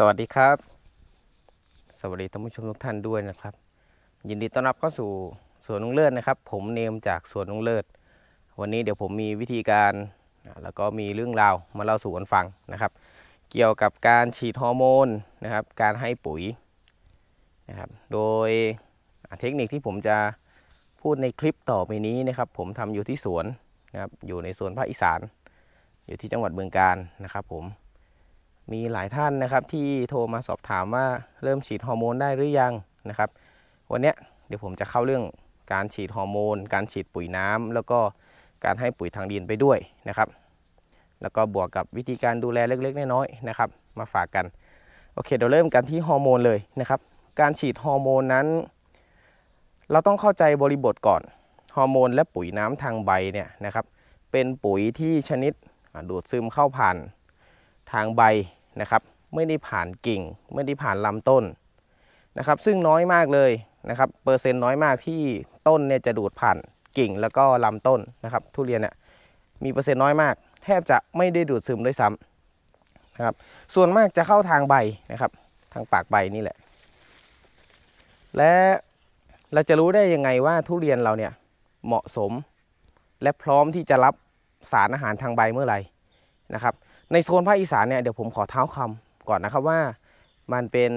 สวัสดีครับ สวัสดีท่านผู้ชมทุกท่านด้วยนะครับ ยินดีต้อนรับเข้าสู่สวนลุงเลิศนะครับ ผมเนมจากสวนลุงเลิศ วันนี้เดี๋ยวผมมีวิธีการ แล้วก็มีเรื่องราวมาเล่าสู่กันฟังนะครับ เกี่ยวกับการฉีดฮอร์โมนนะครับ การให้ปุ๋ยนะครับโดยเทคนิคที่ผมจะพูดในคลิปต่อไปนี้นะครับ ผมทำอยู่ที่สวนนะครับอยู่ในสวนภาคอีสานอยู่ที่จังหวัดเบืองการนะครับผมมีหลายท่านนะครับที่โทรมาสอบถามว่าเริ่มฉีดฮอร์โมนได้หรือยังนะครับวันนี้เดี๋ยวผมจะเข้าเรื่องการฉีดฮอร์โมนการฉีดปุ๋ยน้ำ แล้วก็การให้ปุ๋ยทางดินไปด้วยนะครับ แล้วก็บวกกับวิธีการดูแลเล็กๆน้อยๆนะครับมาฝากกันโอเคเดี๋ยวเริ่มกันที่ฮอร์โมนเลยนะครับการฉีดฮอร์โมนนั้นเราต้องเข้าใจบริบทก่อนฮอร์โมนและปุ๋ยน้ำทางใบเนี่ยนะครับเป็นปุ๋ยที่ชนิด ดูดซึมเข้าผ่านทางใบนะครับไม่ได้ผ่านกิ่ง ไม่ได้ผ่านลำต้นนะครับ ซึ่งน้อยมากเลยนะครับ เปอร์เซ็นต์น้อยมากที่ต้นเนี่ยจะดูดผ่านกิ่งแล้วก็ลำต้นนะครับ ทุเรียนเนี่ยมีเปอร์เซ็นต์น้อยมากแทบจะไม่ได้ดูดซึมด้วยซ้ำนะครับ ส่วนมากจะเข้าทางใบนะครับ ทางปากใบนี่แหละ และเราจะรู้ได้ยังไงว่าทุเรียนเราเนี่ยเหมาะสม และพร้อมที่จะรับสารอาหารทางใบเมื่อไหร่นะครับในโซนภาคอีสานเนี่ยเดี๋ยวผมขอเท้าคำก่อนนะครับว่า มันเป็น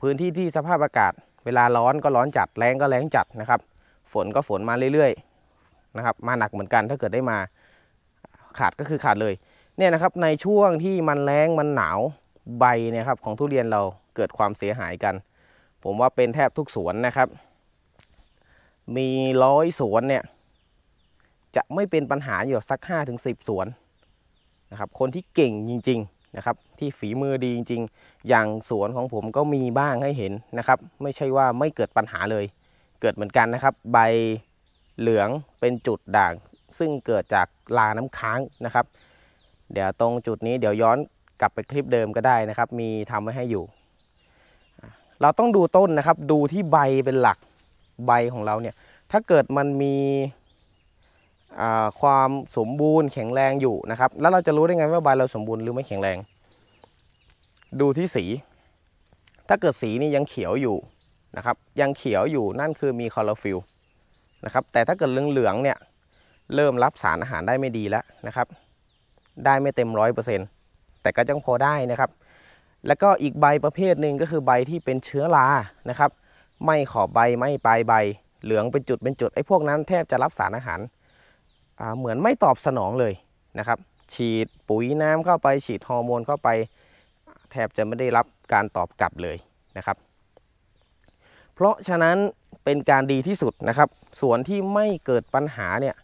พื้นที่ที่สภาพอากาศ เวลาร้อนก็ร้อนจัด แรงก็แรงจัดนะครับ ฝนก็ฝนมาเรื่อยๆนะครับ มาหนักเหมือนกันถ้าเกิดได้มาขาดก็คือขาดเลยเนี่ยนะครับในช่วงที่มันแรงมันหนาวใบเนี่ยครับของทุเรียนเราเกิดความเสียหายกัน ผมว่าเป็นแทบทุกสวนนะครับ มีร้อยสวนเนี่ยจะไม่เป็นปัญหาอยู่สัก5-10สวนะครับคนที่เก่งจริงๆนะครับที่ฝีมือดีจริง ๆ อย่างสวนของผมก็มีบ้างให้เห็นนะครับ ไม่ใช่ว่าไม่เกิดปัญหาเลย เกิดเหมือนกันนะครับ ใบเหลืองเป็นจุดด่าง ซึ่งเกิดจากลาน้ำค้างนะครับ เดี๋ยวตรงจุดนี้เดี๋ยวย้อนกลับไปคลิปเดิมก็ได้นะครับ มีทำไว้ให้อยู่ เราต้องดูต้นนะครับ ดูที่ใบเป็นหลักใบของเราเนี่ยถ้าเกิดมันมีความสมบูรณ์แข็งแรงอยู่นะครับ แล้วเราจะรู้ได้ไงว่าใบเราสมบูรณ์หรือไม่แข็งแรง ดูที่สี ถ้าเกิดสีนี่ยังเขียวอยู่นะครับยังเขียวอยู่นั่นคือมีคลอโรฟิลนะครับ แต่ถ้าเกิดเหลืองๆเนี่ยเริ่มรับสารอาหารได้ไม่ดีแล้วนะครับ ได้ไม่เต็มร้อยเปอร์เซ็นต์แต่ก็ยังพอได้นะครับ แล้วก็อีกใบประเภทหนึ่งก็คือใบที่เป็นเชื้อรา นะครับ ไม่ขอบใบไม่ปลายใบเหลืองเป็นจุดเป็นจุดไอ้พวกนั้นแทบจะรับสารอาหารเหมือนไม่ตอบสนองเลยนะครับฉีดปุ๋ยน้ำเข้าไปฉีดฮอร์โมนเข้าไปแทบจะไม่ได้รับการตอบกลับเลยนะครับ เพราะฉะนั้นเป็นการดีที่สุดนะครับสวนที่ไม่เกิดปัญหาเนี่ย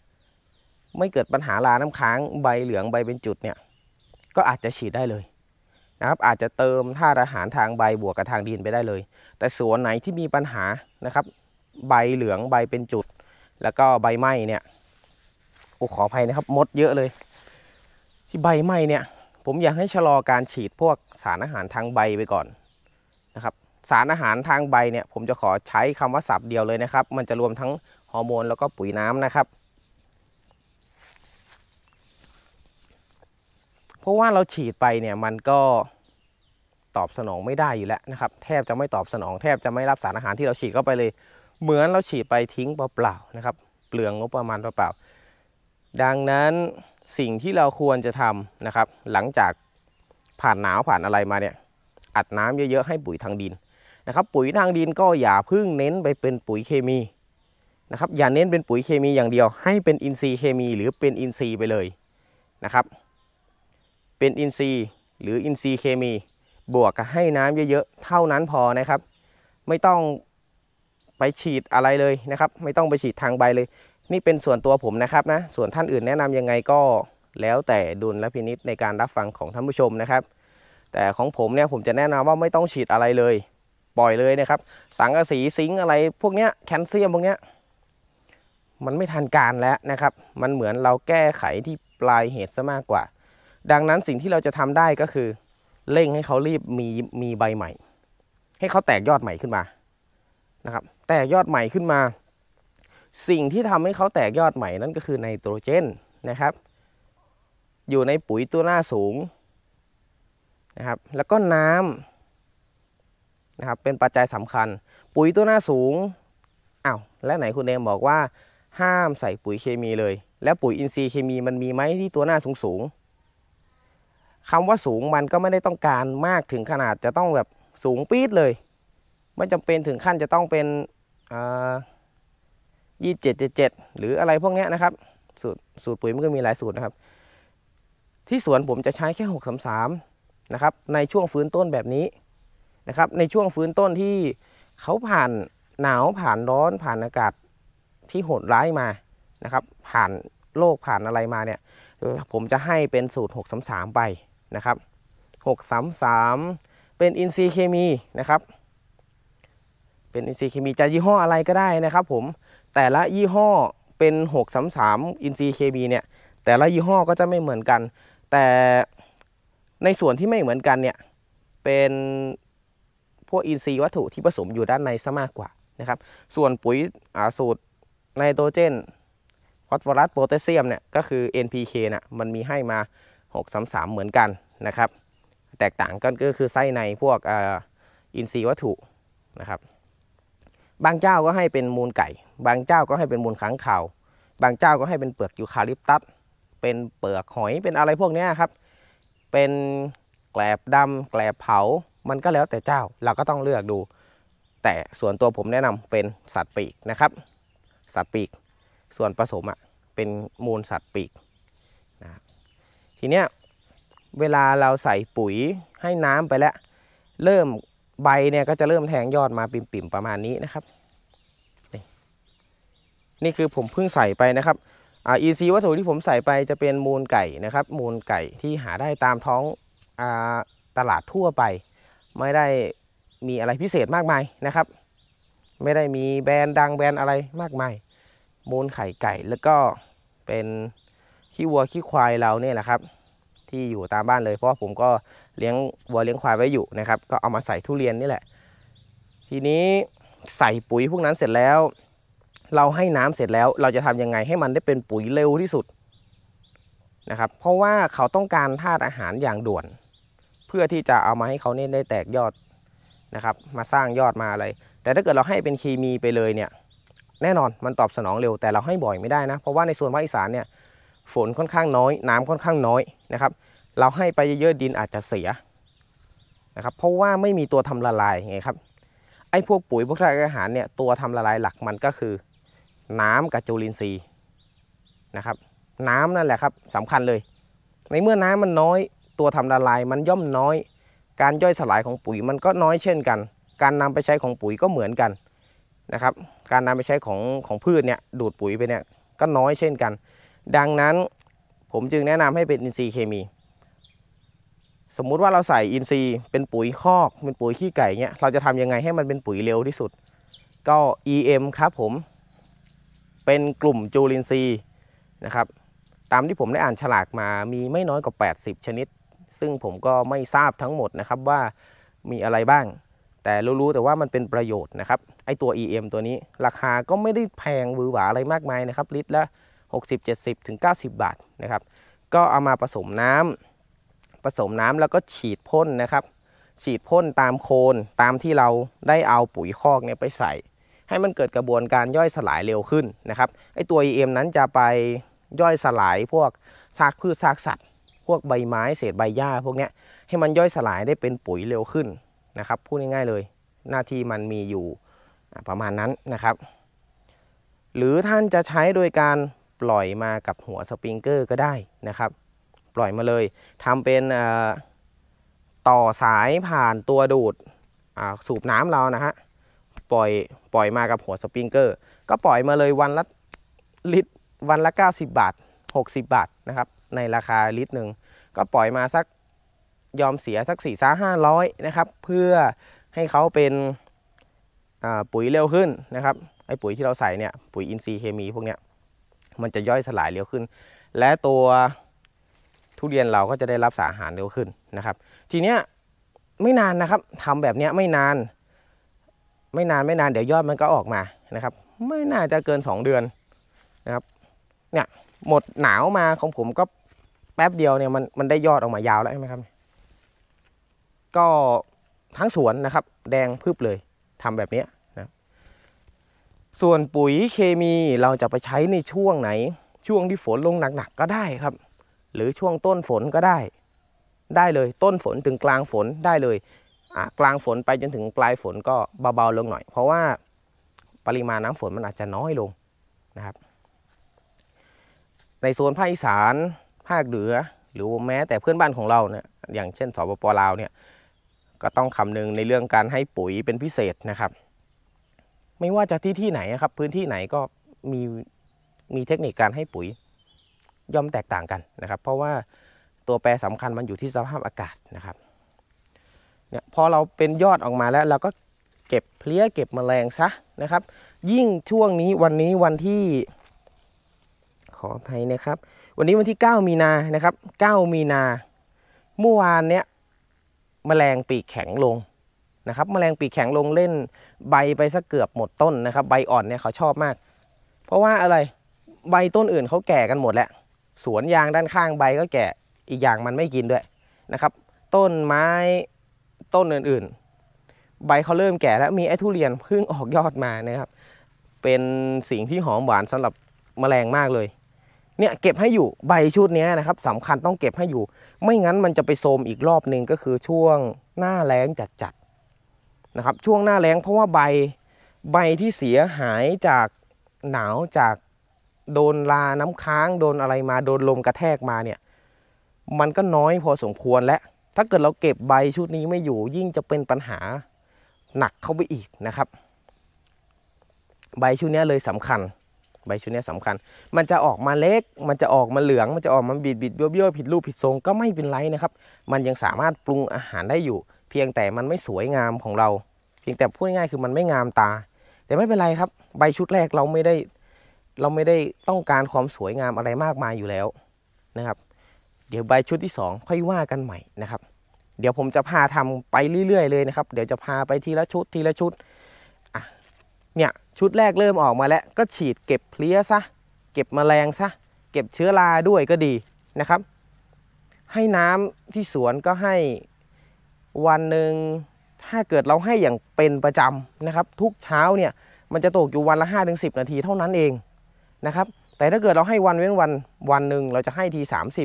ไม่เกิดปัญหาลาน้ำค้างใบเหลืองใบเป็นจุดเนี่ยก็อาจจะฉีดได้เลยนะครับอาจจะเติมธาตุอาหารทางใบบวกกับทางดินไปได้เลย แต่สวนไหนที่มีปัญหานะครับใบเหลืองใบเป็นจุดแล้วก็ใบไหม้เนี่ยอ้ขออภัยนะครับมดเยอะเลยที่ใบไหม้เนี่ยผมอยากให้ชะลอการฉีดพวกสารอาหารทางใบไปก่อนนะครับสารอาหารทางใบเนี่ยผมจะขอใช้คำว่าสับเดียวเลยนะครับ มันจะรวมทั้งฮอร์โมน แล้วก็ปุ๋ยน้ำนะครับ เพราะว่าเราฉีดไปเนี่ยมันก็ตอบสนองไม่ได้อยู่แล้วนะครับแทบจะไม่ตอบสนองแทบจะไม่รับสารอาหารที่เราฉีดเข้าไปเลย เหมือนเราฉีดไปทิ้งเปล่าๆนะครับ เปลืองงบประมาณเปล่าๆดังนั้นสิ่งที่เราควรจะทำนะครับ หลังจากผ่านหนาวผ่านอะไรมาเนี่ยอัดน้ำเยอะๆให้ปุ๋ยทางดินนะครับปุ๋ยทางดินก็อย่าพึ่งเน้นไปเป็นปุ๋ยเคมีนะครับอย่าเน้นเป็นปุ๋ยเคมีอย่างเดียว ให้เป็นอินทรีย์เคมีหรือเป็นอินทรีย์ไปเลยนะครับ เป็นอินทรีย์หรืออินทรีย์เคมี บวกกับให้น้ำเยอะๆเท่านั้นพอนะครับ ไม่ต้องไปฉีดอะไรเลยนะครับไม่ต้องไปฉีดทางใบเลยนี่เป็นส่วนตัวผมนะครับนะส่วนท่านอื่นแนะนํำยังไงก็ แล้วแต่ดุลและพินิษในการรับฟังของท่านผู้ชมนะครับ แต่ของผมเนี่ยผมจะแนะนำว่าไม่ต้องฉีดอะไรเลยปล่อยเลยนะครับสังกะสีซิงอะไรพวกเนี้ยแคลเซียมพวกเนี้ยมันไม่ทันการแล้วนะครับ มันเหมือนเราแก้ไขที่ปลายเหตุซะมากกว่า ดังนั้นสิ่งที่เราจะทำได้ก็คือเร่งให้เขารีบมีมีใบใหม่ ให้เขาแตกยอดใหม่ขึ้นมานะครับแตกยอดใหม่ขึ้นมาสิ่งที่ทำให้เขาแตกยอดใหม่นั่นก็คือไนโตรเจนนะครับ อยู่ในปุ๋ยตัวหน้าสูงนะครับ แล้วก็น้ำนะครับเป็นปัจจัยสำคัญ ปุ๋ยตัวหน้าสูงอ้าวและไหนคุณเองบอกว่า ห้ามใส่ปุ๋ยเคมีเลย แล้วปุ๋ยอินทรีย์เคมีมันมีไหมที่ตัวหน้าสูงสูงคำว่าสูงมันก็ไม่ได้ต้องการมากถึงขนาดจะต้องแบบสูงปี๊ดเลยไม่จำเป็นถึงขั้นจะต้องเป็นอยี่เจ็ดเจ็ดหรืออะไรพวกนี้นะครับ สูตรสูตรปุ๋ยมันก็มีหลายสูตรนะครับ ที่สวนผมจะใช้แค่หกสามสามนะครับในช่วงฟื้นต้นแบบนี้นะครับ ในช่วงฟื้นต้นที่เขาผ่านหนาวผ่านร้อนผ่านอากาศที่โหดร้ายมานะครับ ผ่านโรคผ่านอะไรมาเนี่ยผมจะให้เป็นสูตร6ามไปนะครับหกสามสามเป็นอินทรีย์เคมีนะครับ เป็นอินทรีย์เคมีจะยี่ห้ออะไรก็ได้นะครับ ผมแต่ละยี่ห้อเป็น 6 3 3อินซีเคมีเนี่ยแต่ละยี่ห้อก็จะไม่เหมือนกัน แต่ในส่วนที่ไม่เหมือนกันเนี่ยเป็นพวกอินทรีย์วัตถุที่ผสมอยู่ด้านในซะมากกว่านะครับ ส่วนปุ๋ยสูตรไนโตรเจนฟอสฟอรัสโพแทสเซียมเนี่ยก็คือ NPK นะ่ยมันมีให้มา633เหมือนกันนะครับ แตกต่างกันก็คือไส้ในพวกอินทรีย์วัตถุนะครับบางเจ้าก็ให้เป็นมูลไก่ บางเจ้าก็ให้เป็นมูลขังข่าวบางเจ้าก็ให้เป็นเปลือกยูคาลิปตัส เป็นเปลือกหอย เป็นอะไรพวกนี้ครับ เป็นแกลบดำแกลบเผา มันก็แล้วแต่เจ้าเราก็ต้องเลือกดู แต่ส่วนตัวผมแนะนำเป็นสัตว์ปีกนะครับ สัตว์ปีก ส่วนผสมอะเป็นมูลสัตว์ปีกนะทีเนี้ยเวลาเราใส่ปุ๋ยให้น้ำไปแล้ว เริ่มใบเนี่ยก็จะเริ่มแทงยอดมาปิ่มๆ ประมาณนี้นะครับ นี่นี่คือผมเพิ่งใส่ไปนะครับ อ่าอีซีวัตถุที่ผมใส่ไปจะเป็นมูลไก่นะครับ มูลไก่ที่หาได้ตามท้อง อ่าตลาดทั่วไป ไม่ได้มีอะไรพิเศษมากมายนะครับ ไม่ได้มีแบรนด์ดังแบรนด์อะไรมากมาย มูลไข่ไก่แล้วก็เป็นขี้วัวขี้ควายเราเนี่ยแหละครับที่อยู่ตามบ้านเลยเพราะผมก็เลี้ยงวัวเลี้ยงควายไว้อยู่นะครับก็เอามาใส่ทุเรียนนี่แหละ ทีนี้ใส่ปุ๋ยพวกนั้นเสร็จแล้ว เราให้น้ำเสร็จแล้วเราจะทำยังไงให้มันได้เป็นปุ๋ยเร็วที่สุดนะครับเพราะว่าเขาต้องการธาตุอาหารอย่างด่วน เพื่อที่จะเอามาให้เขาเนี่ยได้แตกยอดนะครับมาสร้างยอดมาอะไรแต่ถ้าเกิดเราให้เป็นเคมีไปเลยเนี่ยแน่นอนมันตอบสนองเร็วแต่เราให้บ่อยไม่ได้นะเพราะว่าในส่วนภาคอีสานเนี่ยฝนค่อนข้างน้อย น้ำค่อนข้างน้อยนะครับ เราให้ไปเยอะๆ ดินอาจจะเสียนะครับ เพราะว่าไม่มีตัวทำละลายไงครับ ไอ้พวกปุ๋ยพวกธาตุอาหารเนี่ย ตัวทำละลายหลักมันก็คือ น้ำกับจุลินทรีย์นะครับ น้ำนั่นแหละครับสำคัญเลย ในเมื่อน้ำมันน้อย ตัวทำละลายมันย่อมน้อย การย่อยสลายของปุ๋ยมันก็น้อยเช่นกัน การนำไปใช้ของปุ๋ยก็เหมือนกันนะครับ การนำไปใช้ของของพืชเนี่ยดูดปุ๋ยไปเนี่ยก็น้อยเช่นกันดังนั้นผมจึงแนะนำให้เป็นอินทรีย์เคมี สมมุติว่าเราใส่อินทรีย์ เป็นปุ๋ยคอก เป็นปุ๋ยขี้ไก่เงี้ยเราจะทำยังไงให้มันเป็นปุ๋ยเร็วที่สุด ก็ EM ครับผมเป็นกลุ่มจูลินทรีย์นะครับตามที่ผมได้อ่านฉลากมามีไม่น้อยกว่า 80 ชนิด ซึ่งผมก็ไม่ทราบทั้งหมดนะครับว่ามีอะไรบ้าง แต่รู้ๆแต่ว่ามันเป็นประโยชน์นะครับ ไอตัว EM ตัวนี้ราคาก็ไม่ได้แพงหวือหวาอะไรมากมายนะครับลิตรละ60 70 ถึง90 บาทนะครับ ก็เอามาผสมน้ำผสมน้ำแล้วก็ฉีดพ่นนะครับ ฉีดพ่นตามโคนตามที่เราได้เอาปุ๋ยคอกเนี่ยไปใส่ ให้มันเกิดกระบวนการย่อยสลายเร็วขึ้นนะครับ ไอตัว EM นั้นจะไปย่อยสลายพวกซากพืชซากสัตว์ พวกใบไม้ เศษใบหญ้า พวกเนี้ย ให้มันย่อยสลายได้เป็นปุ๋ยเร็วขึ้นนะครับ พูดง่ายๆเลย หน้าที่มันมีอยู่ประมาณนั้นนะครับ หรือท่านจะใช้โดยการปล่อยมากับหัวสปริงเกอร์ก็ได้นะครับ ปล่อยมาเลยทำเป็นต่อสายผ่านตัวดูดสูบน้ำเรานะฮะปล่อยปล่อยมากับหัวสปริงเกอร์ ก็ปล่อยมาเลยวันละลิตรวันละ 90บาท60บาทนะครับในราคาลิตรหนึ่งก็ปล่อยมาสักยอมเสียสัก4ี่สาห้าร้อยนะครับเพื่อให้เขาเป็นปุ๋ยเร็วขึ้นนะครับไอ้ปุ๋ยที่เราใส่เนี่ยปุ๋ยอินทรีย์เคมีพวกเนี้ยมันจะย่อยสลายเร็วขึ้น และตัว ทุเรียนเราก็จะได้รับสารอาหารเร็วขึ้นนะครับ ทีเนี้ยไม่นานนะครับทำแบบเนี้ยไม่นาน ไม่นานไม่นานเดี๋ยวยอดมันก็ออกมานะครับ ไม่น่าจะเกิน 2 เดือนนะครับเนี่ยหมดหนาวมาของผมก็แป๊บเดียวเนี่ยมันมันได้ยอดออกมายาวแล้วใช่ไหมครับก็ทั้งสวนนะครับแดงพืบเลย ทำแบบนี้ส่วนปุ๋ยเคมีเราจะไปใช้ในช่วงไหน ช่วงที่ฝนลงหนักๆก็ได้ครับ หรือช่วงต้นฝนก็ได้ ได้เลยต้นฝนถึงกลางฝนได้เลย กลางฝนไปจนถึงปลายฝนก็เบาๆลงหน่อย เพราะว่าปริมาณน้ำฝนมันอาจจะน้อยลงนะครับ ในโซนภาคอีสานภาคเหนือหรือแม้แต่เพื่อนบ้านของเราเนี่ยอย่างเช่นสปปลาวเนี่ยก็ต้องคำนึงในเรื่องการให้ปุ๋ยเป็นพิเศษนะครับไม่ว่าจะที่ที่ไหนครับพื้นที่ไหนก็มีมีเทคนิคการให้ปุ๋ยย่อมแตกต่างกันนะครับ เพราะว่าตัวแปรสำคัญมันอยู่ที่สภาพอากาศนะครับเนี่ยพอเราเป็นยอดออกมาแล้วเราก็เก็บเพลี้ยเก็บมแมลงซะนะครับ ยิ่งช่วงนี้วันนี้วันที่ขออภัยนะครับ วันนี้วันที่ 9 มีนานะครับ 9 มีนาเมื่อวานเนี้ยแมลงปีกแข็งลงนะครับมแมลงปีกแข็งลงเล่นใบไปสักเกือบหมดต้นนะครับใบอ่อนเนี่ยเขาชอบมาก เพราะว่าอะไรใบต้นอื่นเขาแก่กันหมดแล้ว สวนยางด้านข้างใบก็แก่อีกอย่างมันไม่กินด้วย นะครับ ต้นไม้ต้นอื่นๆ ใบเขาเริ่มแก่แล้ว มีไอ้ทุเรียนเพิ่งออกยอดมานะครับ เป็นสิ่งที่หอมหวานสำหรับมแมลงมากเลยเนี่ยเก็บให้อยู่ใบชุดนี้นะครับสำคัญต้องเก็บให้อยู่ ไม่งั้นมันจะไปโซมอีกรอบหนึ่งก็คือช่วงหน้าแรงจัดนะครับช่วงหน้าแล้งเพราะว่าใบใบที่เสียหายจากหนาวจากโดนลาน้ำค้าง โดนอะไรมาโดนลมกระแทกมาเนี่ยมันก็น้อยพอสมควรและถ้าเกิดเราเก็บใบชุดนี้ไม่อยู่ ยิ่งจะเป็นปัญหาหนักเข้าไปอีกนะครับ ใบชุดนี้เลยสำคัญ ใบชุดนี้สำคัญ มันจะออกมาเล็ก มันจะออกมาเหลือง มันจะออกมาบิดบิดเบี้ยวเบี้ยวผิดรูปผิดทรงก็ไม่เป็นไรนะครับมันยังสามารถปรุงอาหารได้อยู่เพียง แต่ มัน ไม่สวยงามของเรา เพียง แต่พูดง่ายๆคือมันไม่งามตา แต่ ไม่เป็นไร ครับ ใบชุดแรกเราไม่ได้เราไม่ได้ต้องการความสวยงามอะไรมากมายอยู่แล้วนะครับ เดี๋ยวใบชุดที่ 2 ค่อยว่ากันใหม่นะครับ เดี๋ยวผมจะพาทำไปเรื่อยๆ เลยนะครับ เดี๋ยวจะพาไปทีละชุดทีละชุดอ่ะเนี่ยชุดแรกเริ่มออกมาแล้วก็ฉีดเก็บเพลี้ยซะเก็บมแมลงซะเก็บเชื้อราด้วยก็ดีนะครับ ให้น้ำที่สวนก็ให้วันหนึ่งถ้าเกิดเราให้อย่างเป็นประจำนะครับทุกเช้าเนี่ยมันจะตกอยู่วันละ5-10 นาทีเท่านั้นเองนะครับแต่ถ้าเกิดเราให้วันเว้นวันวันหนึ่งเราจะให้ที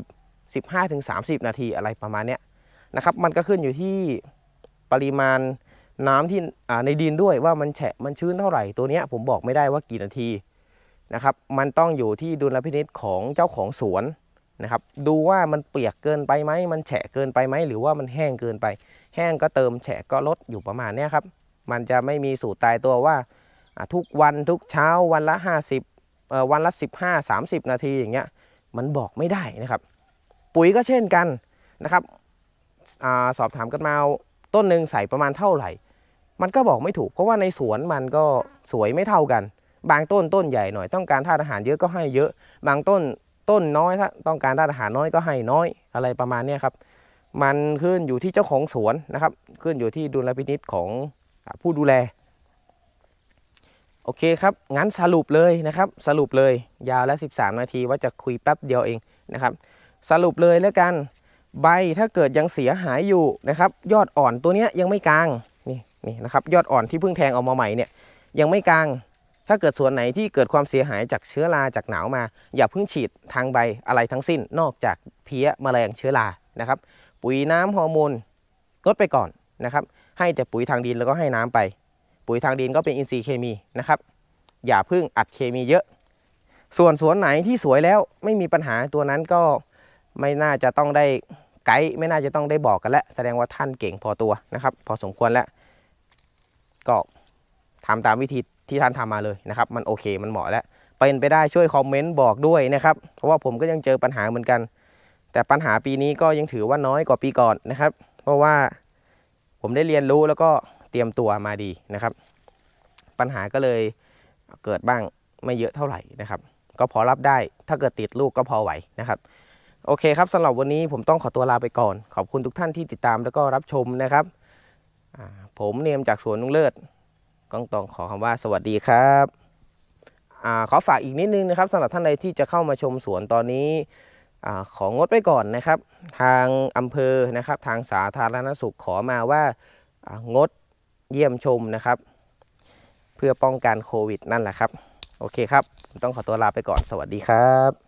30 15-30 นาทีอะไรประมาณเนี้ยนะครับมันก็ขึ้นอยู่ที่ปริมาณน้ำที่ในดินด้วยว่ามันแฉะมันชื้นเท่าไหร่ตัวเนี้ยผมบอกไม่ได้ว่ากี่นาทีนะครับมันต้องอยู่ที่ดุลพินิษของเจ้าของสวนนะครับดูว่ามันเปียกเกินไปไหมมันแฉะเกินไปไหมหรือว่ามันแห้งเกินไป แห้งก็เติมแฉะก็ลดอยู่ประมาณนี้ครับมันจะไม่มีสูตรตายตัวว่า ทุกวันทุกเช้าวันละ 50วันละ15 30 นาทีอย่างเงี้ยมันบอกไม่ได้นะครับปุ๋ยก็เช่นกันนะครับอสอบถามกันมาต้นหนึ่งใส่ประมาณเท่าไหร่ มันก็บอกไม่ถูก เพราะว่าในสวนมันก็สวยไม่เท่ากัน บางต้นต้นใหญ่หน่อยต้องการธาตุอาหารเยอะก็ให้เยอะ บางต้นต้นน้อยถ้าต้องการธาตุอาหารน้อยก็ให้น้อยอะไรประมาณนี้ครับมันขึ้นอยู่ที่เจ้าของสวนนะครับขึ้นอยู่ที่ดุลพินิษของผู้ดูแลโอเคครับงั้นสรุปเลยนะครับสรุปเลยยาวและ13นาทีว่าจะคุยแป๊บเดียวเองนะครับ สรุปเลยแล้วกันใบถ้าเกิดยังเสียหายอยู่นะครับ ยอดอ่อนตัวเนี้ยยังไม่กลางนี่นี่นะครับยอดอ่อนที่เพิ่งแทงออกมาใหม่เนี่ยยังไม่กลางถ้าเกิดส่วนไหนที่เกิดความเสียหายจากเชื้อราจากหนาวมา อย่าเพิ่งฉีดทางใบอะไรทั้งสิ้นนอกจากเพี้ยแมลงเชื้อรานะครับปุ๋ยน้ำฮอร์โมนลดไปก่อนนะครับให้แต่ปุ๋ยทางดินแล้วก็ให้น้ำไป ปุ๋ยทางดินก็เป็นอินทรีย์เคมีนะครับ อย่าเพิ่งอัดเคมีเยอะ ส่วนสวนไหนที่สวยแล้วไม่มีปัญหาตัวนั้นก็ไม่น่าจะต้องได้ไกด์ไม่น่าจะต้องได้บอกกันแล้วแสดงว่าท่านเก่งพอตัวนะครับพอสมควรแล้ว ก็ทำตามวิธีที่ท่านทำมาเลยนะครับมันโอเคมันเหมาะแล้วเป็นไปได้ช่วยคอมเมนต์บอกด้วยนะครับ เพราะว่าผมก็ยังเจอปัญหาเหมือนกัน แต่ปัญหาปีนี้ก็ยังถือว่าน้อยกว่าปีก่อนนะครับ เพราะว่าผมได้เรียนรู้แล้วก็เตรียมตัวมาดีนะครับ ปัญหาก็เลยเกิดบ้างไม่เยอะเท่าไหร่นะครับ ก็พอรับได้ถ้าเกิดติดลูกก็พอไหวนะครับโอเคครับสำหรับวันนี้ผมต้องขอตัวลาไปก่อน ขอบคุณทุกท่านที่ติดตามแล้วก็รับชมนะครับผมเนียมจากสวนนุงเลิศต้องตองขอคำว่าสวัสดีครับอขอฝากอีกนิดนึงนะครับสำหรับท่านใดที่จะเข้ามาชมสวนตอนนี้อของงดไปก่อนนะครับ ทางอำเภอนะครับ ทางสาธารณสุขขอมาว่างดเยี่ยมชมนะครับ เพื่อป้องกันโควิด นั่นแหละครับ โอเคครับ ต้องขอตัวลาไปก่อนสวัสดีครับ